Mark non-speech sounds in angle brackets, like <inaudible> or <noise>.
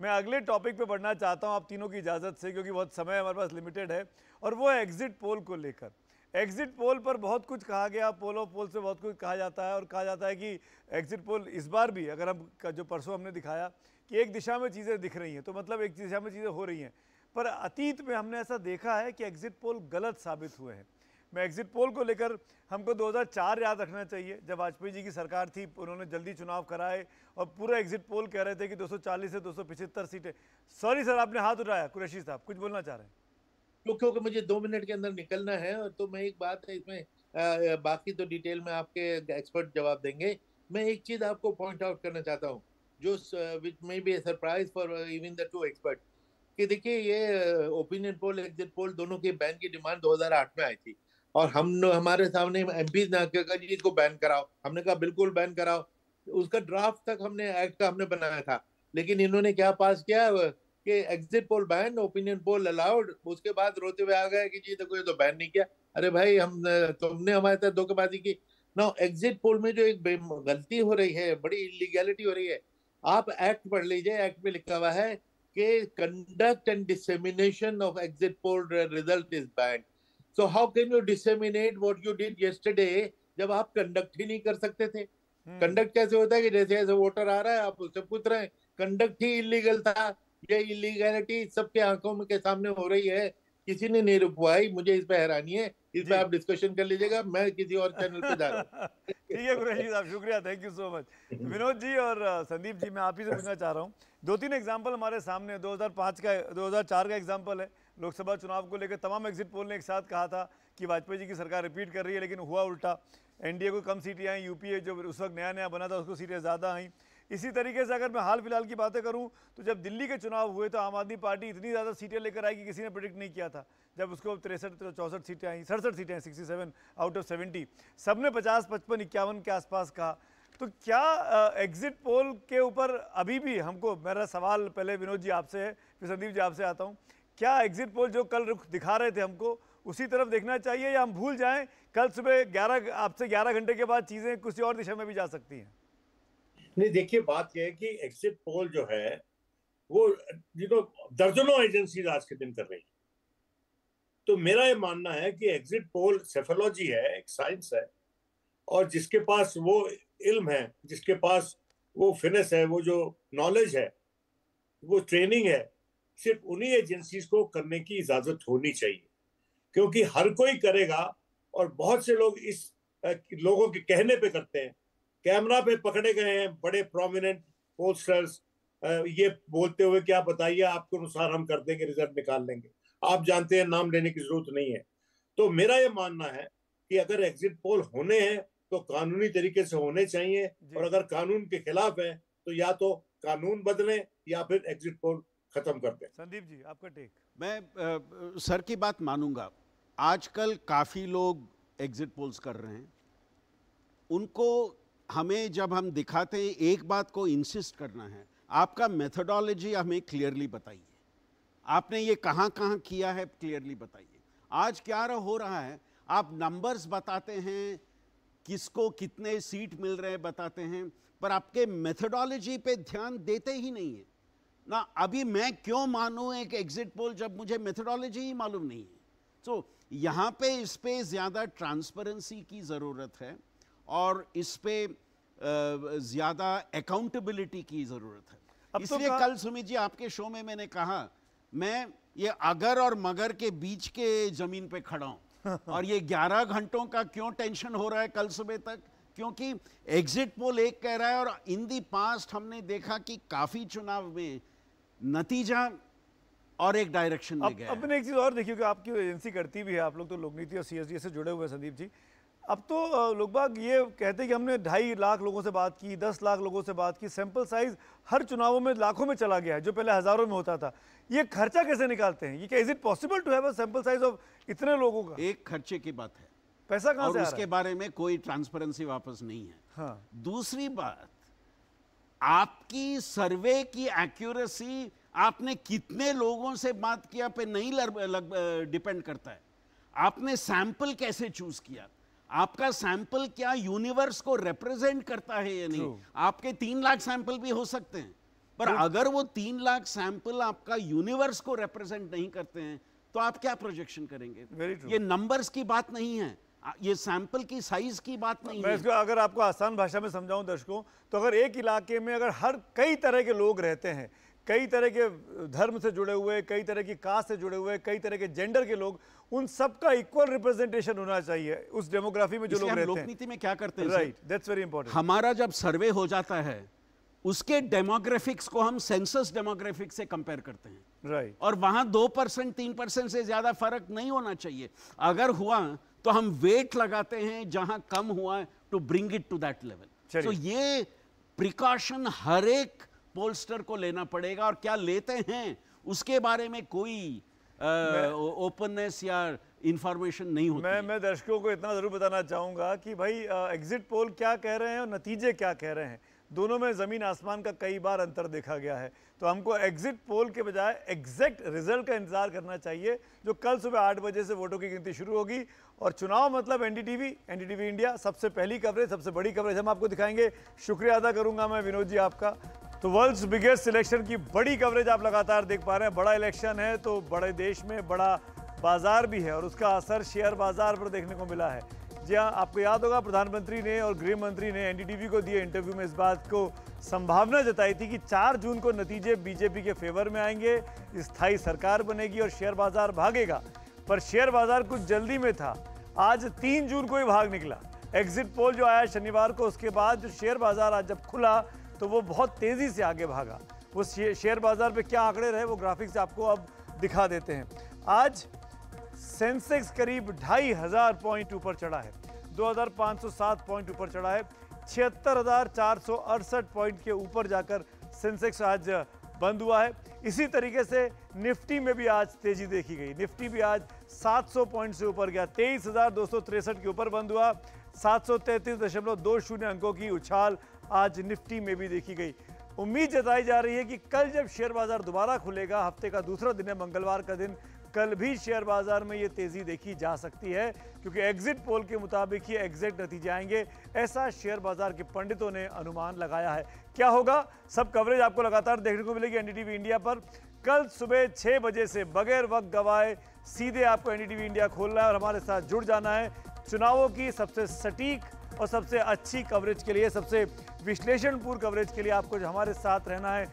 मैं अगले टॉपिक पे बढ़ना चाहता हूँ आप तीनों की इजाज़त से क्योंकि बहुत समय हमारे पास लिमिटेड है और वो है एग्ज़िट पोल को लेकर एग्ज़िट पोल पर बहुत कुछ कहा गया पोल ऑफ पोल से बहुत कुछ कहा जाता है और कहा जाता है कि एग्ज़िट पोल इस बार भी अगर हम जो परसों हमने दिखाया कि एक दिशा में चीज़ें दिख रही हैं तो मतलब एक दिशा में चीज़ें हो रही हैं पर अतीत में हमने ऐसा देखा है कि एग्ज़िट पोल गलत साबित हुए हैं मैं एग्ज़िट पोल को लेकर हमको 2004 याद रखना चाहिए जब वाजपेयी जी की सरकार थी उन्होंने जल्दी चुनाव कराए और पूरा एग्ज़िट पोल कह रहे थे कि 240 से दो सीटें सॉरी सर आपने हाथ उठाया कुरैशी साहब कुछ बोलना चाह रहे हैं तो क्योंकि मुझे दो मिनट के अंदर निकलना है और तो मैं एक बात है इसमें बाकी तो डिटेल में आपके एक्सपर्ट जवाब देंगे मैं एक चीज़ आपको पॉइंट आउट करना चाहता हूँ जो which may be surprise for even the to expert कि देखिए ये ओपिनियन पोल एग्जिट पोल दोनों के बैन की डिमांड 2008 में आई थी और हम हमारे सामने एम पी जी इसको बैन कराओ हमने कहा बिल्कुल बैन कराओ उसका ड्राफ्ट तक हमने एक्ट का हमने बनाया था लेकिन इन्होंने क्या पास किया कि exit poll ban opinion poll allowed उसके बाद रोते हुए आ गए कि जी देखो ये तो बैन नहीं किया अरे भाई हम तुमने हमारे साथ धोखेबाजी की ना एग्जिट पोल में जो एक गलती हो रही है बड़ी इलीगैलिटी हो रही है आप एक्ट पढ़ लीजिए एक्ट में लिखा हुआ है कि conduct and dissemination of exit poll result is banned तो how can you disseminate what you did yesterday जब आप कंडक्ट ही नहीं कर सकते थे कंडक्ट हम्म। कैसे होता है कि जैसे जैसे वोटर आ रहा है आप उससे पूछ रहे हैं कंडक्ट ही इलीगल था ये इलीगैलिटी सबके आंखों में के सामने हो रही है किसी ने नहीं रुकवाई मुझे इस पर हैरानी है इस पर आप डिस्कशन कर लीजिएगा मैं किसी और चैनल पे जा रहा हूँ <laughs> ठीक है कुरेशी साहब शुक्रिया thank you so much Vinod ji और संदीप जी मैं आप ही से पूछना चाह रहा हूँ दो तीन एग्जाम्पल हमारे सामने दो का दो का एग्जाम्पल है लोकसभा चुनाव को लेकर तमाम एग्जिट पोल ने एक साथ कहा था कि वाजपेयी जी की सरकार रिपीट कर रही है लेकिन हुआ उल्टा एनडीए को कम सीटें आई यूपीए जो उस वक्त नया नया बना था उसको सीटें ज़्यादा आई इसी तरीके से अगर मैं हाल फिलहाल की बातें करूं तो जब दिल्ली के चुनाव हुए तो आम आदमी पार्टी इतनी ज़्यादा सीटें लेकर आई कि किसी ने प्रिडिक्ट नहीं किया था जब उसको तिरसठ चौंसठ सीटें आई सड़सठ सीटें आई sixty seven out of seventy सब ने पचास पचपन इक्यावन के आसपास कहा तो क्या एग्जिट पोल के ऊपर अभी भी हमको मेरा सवाल पहले विनोद जी आपसे है फिर संदीप जी आपसे आता हूँ क्या एग्जिट पोल जो कल दिखा रहे थे हमको उसी तरफ देखना चाहिए या हम भूल जाएं कल सुबह 11 आपसे 11 घंटे के बाद चीज़ें किसी और दिशा में भी जा सकती हैं नहीं देखिए बात यह है कि एग्जिट पोल जो है वो यू नो दर्जनों एजेंसी आज के दिन कर रही है तो मेरा ये मानना है कि एग्जिट पोल सेफोलॉजी है एक साइंस है और जिसके पास वो इल्म है जिसके पास वो फिनेस है वो जो नॉलेज है वो ट्रेनिंग है सिर्फ उन्हीं एजेंसीज को करने की इजाजत होनी चाहिए क्योंकि हर कोई करेगा और बहुत से लोग इस लोगों के कहने पे करते हैं कैमरा पे पकड़े गए हैं बड़े प्रोमिनेंट पोस्टर्स ये बोलते हुए कि आप बताइए आपके अनुसार हम कर देंगे रिजल्ट निकाल लेंगे आप जानते हैं नाम लेने की जरूरत नहीं है तो मेरा ये मानना है कि अगर एग्जिट पोल होने हैं तो कानूनी तरीके से होने चाहिए और अगर कानून के खिलाफ है तो या तो कानून बदले या फिर एग्जिट पोल खत्म करते हैं संदीप जी आपका टेक मैं आ, सर की बात मानूंगा आजकल काफ़ी लोग एग्जिट पोल्स कर रहे हैं उनको हमें जब हम दिखाते हैं एक बात को इंसिस्ट करना है आपका मेथडोलॉजी हमें क्लियरली बताइए आपने ये कहाँ कहाँ किया है क्लियरली बताइए आज क्या हो रहा है आप नंबर्स बताते हैं किसको कितने सीट मिल रहे हैं बताते हैं पर आपके मेथडोलॉजी पे ध्यान देते ही नहीं है ना अभी मैं क्यों मानूं एक एग्जिट पोल जब मुझे मेथडोलॉजी ही मालूम नहीं है सो so, यहाँ पे इस पर ज़्यादा ट्रांसपेरेंसी की ज़रूरत है और इस पर ज़्यादा अकाउंटेबिलिटी की ज़रूरत है तो इसलिए तो कल सुमित जी आपके शो में मैंने कहा मैं ये अगर और मगर के बीच के ज़मीन पे खड़ा हूँ <laughs> और ये 11 घंटों का क्यों टेंशन हो रहा है कल सुबह तक क्योंकि एग्जिट पोल एक कह रहा है और इन दी पास्ट हमने देखा कि काफ़ी चुनाव में नतीजा और एक डायरेक्शन में गया अपने एक चीज़ और देखिए कि आपकी एजेंसी करती भी है आप लोग तो लोक नीति और सीएसडी से जुड़े हुए हैं संदीप जी अब तो लोग बाग ये कहते हैं कि हमने ढाई लाख लोगों से बात की दस लाख लोगों से बात की सैंपल साइज हर चुनावों में लाखों में चला गया है जो पहले हज़ारों में होता था ये खर्चा कैसे निकालते हैं ये क्या is it possible to have a sample size of इतने लोगों का एक खर्चे की बात है पैसा कहाँ से उसके बारे में कोई ट्रांसपेरेंसी वापस नहीं है हाँ। दूसरी बात आपकी सर्वे की एक्यूरेसी आपने कितने लोगों से बात किया पे नहीं लग, लग, डिपेंड करता है आपने सैंपल कैसे चूज किया आपका सैंपल क्या यूनिवर्स को रिप्रेजेंट करता है या नहीं आपके तीन लाख सैंपल भी हो सकते हैं पर अगर वो तीन लाख सैंपल आपका यूनिवर्स को रिप्रेजेंट नहीं करते हैं तो आप क्या प्रोजेक्शन करेंगे ये नंबर्स की बात नहीं है ये सैंपल की साइज की बात नहीं मैं इसको अगर आपको आसान भाषा में समझाऊं दर्शकों तो अगर एक इलाके में अगर हर कई तरह के लोग रहते हैं कई तरह के धर्म से जुड़े हुए कई तरह की कास्ट से जुड़े हुए कई तरह के जेंडर के लोग उन सबका इक्वल रिप्रेजेंटेशन होना चाहिए उस डेमोग्राफी में जो लोग रहते हैं में क्या करते हैं राइट दैट्स वेरी इंपॉर्टेंट हमारा जब सर्वे हो जाता है उसके डेमोग्राफिक्स को हम सेंसस डेमोग्राफिक्स से कंपेयर करते हैं राइट right. और वहां दो परसेंट तीन परसेंट से ज्यादा फर्क नहीं होना चाहिए अगर हुआ तो हम वेट लगाते हैं जहां कम हुआ है to bring it to that level तो ये प्रिकॉशन हर एक पोलस्टर को लेना पड़ेगा और क्या लेते हैं उसके बारे में कोई ओपननेस या इंफॉर्मेशन नहीं होती मैं मैं दर्शकों को इतना ज़रूर बताना चाहूंगा कि भाई एग्जिट पोल क्या कह रहे हैं और नतीजे क्या कह रहे हैं दोनों में ज़मीन आसमान का कई बार अंतर देखा गया है तो हमको एग्जिट पोल के बजाय एग्जैक्ट रिजल्ट का इंतज़ार करना चाहिए जो कल सुबह आठ बजे से वोटों की गिनती शुरू होगी और चुनाव मतलब एनडीटीवी एनडीटीवी इंडिया सबसे पहली कवरेज सबसे बड़ी कवरेज हम आपको दिखाएंगे शुक्रिया अदा करूंगा मैं विनोद जी आपका तो वर्ल्ड्स बिगेस्ट इलेक्शन की बड़ी कवरेज आप लगातार देख पा रहे हैं बड़ा इलेक्शन है तो बड़े देश में बड़ा बाजार भी है और उसका असर शेयर बाजार पर देखने को मिला है जी हाँ आपको याद होगा प्रधानमंत्री ने और गृह मंत्री ने एनडीटीवी को दिए इंटरव्यू में इस बात को संभावना जताई थी कि 4 जून को नतीजे बीजेपी के फेवर में आएंगे स्थायी सरकार बनेगी और शेयर बाजार भागेगा पर शेयर बाजार कुछ जल्दी में था आज 3 जून को ही भाग निकला एग्जिट पोल जो आया शनिवार को उसके बाद जो शेयर बाजार आज जब खुला तो वो बहुत तेज़ी से आगे भागा वो शेयर बाजार पर क्या आंकड़े रहे वो ग्राफिक्स आपको अब दिखा देते हैं आज सेंसेक्स करीब ढाई हजार पॉइंट ऊपर चढ़ा है 2507 पॉइंट ऊपर चढ़ा है छिहत्तर पॉइंट के ऊपर जाकर सेंसेक्स आज बंद हुआ है इसी तरीके से निफ्टी में भी आज तेजी देखी गई निफ्टी भी आज 700 पॉइंट से ऊपर गया तेईस के ऊपर बंद हुआ सात अंकों की उछाल आज निफ्टी में भी देखी गई उम्मीद जताई जा रही है कि कल जब शेयर बाजार दोबारा खुलेगा हफ्ते का दूसरा दिन है मंगलवार का दिन कल भी शेयर बाजार में ये तेज़ी देखी जा सकती है क्योंकि एग्जिट पोल के मुताबिक ही एग्जिट नतीजे आएंगे ऐसा शेयर बाजार के पंडितों ने अनुमान लगाया है क्या होगा सब कवरेज आपको लगातार देखने को मिलेगी एनडीटीवी इंडिया पर कल सुबह छः बजे से बगैर वक्त गवाए सीधे आपको एनडीटीवी इंडिया खोलना है और हमारे साथ जुड़ जाना है चुनावों की सबसे सटीक और सबसे अच्छी कवरेज के लिए सबसे विश्लेषणपूर्ण कवरेज के लिए आपको हमारे साथ रहना है